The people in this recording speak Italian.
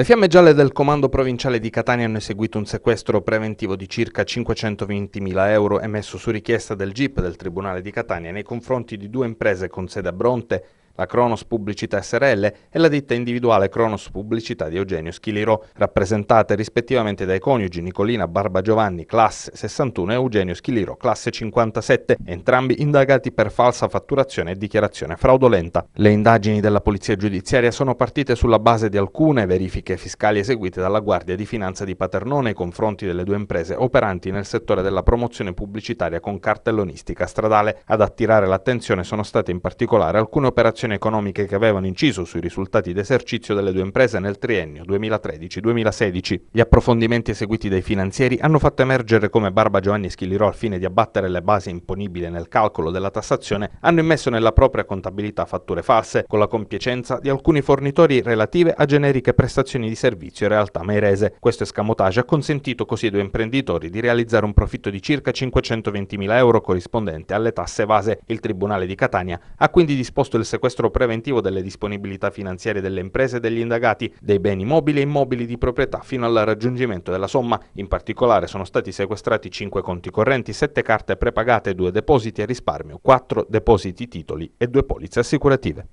Le fiamme gialle del comando provinciale di Catania hanno eseguito un sequestro preventivo di circa 520.000 euro emesso su richiesta del GIP del Tribunale di Catania nei confronti di due imprese con sede a Bronte la Cronos Pubblicità SRL e la ditta individuale Cronos Pubblicità di Eugenio Schiliro, rappresentate rispettivamente dai coniugi Nicolina Barba Giovanni, classe 61 e Eugenio Schiliro, classe 57, entrambi indagati per falsa fatturazione e dichiarazione fraudolenta. Le indagini della Polizia Giudiziaria sono partite sulla base di alcune verifiche fiscali eseguite dalla Guardia di Finanza di Paternò nei confronti delle due imprese operanti nel settore della promozione pubblicitaria con cartellonistica stradale. Ad attirare l'attenzione sono state in particolare alcune operazioni situazioni economiche che avevano inciso sui risultati d'esercizio delle due imprese nel triennio 2013-2016. Gli approfondimenti eseguiti dai finanzieri hanno fatto emergere come Barba Giovanni Schillirò, al fine di abbattere le basi imponibili nel calcolo della tassazione, hanno immesso nella propria contabilità fatture false, con la compiacenza di alcuni fornitori relative a generiche prestazioni di servizio in realtà mairese. Questo escamotage ha consentito così ai due imprenditori di realizzare un profitto di circa 520.000 euro corrispondente alle tasse evase. Il Tribunale di Catania ha quindi disposto il sequestro sequestro preventivo delle disponibilità finanziarie delle imprese e degli indagati, dei beni mobili e immobili di proprietà fino al raggiungimento della somma. In particolare sono stati sequestrati 5 conti correnti, 7 carte prepagate, 2 depositi a risparmio, 4 depositi titoli e 2 polizze assicurative.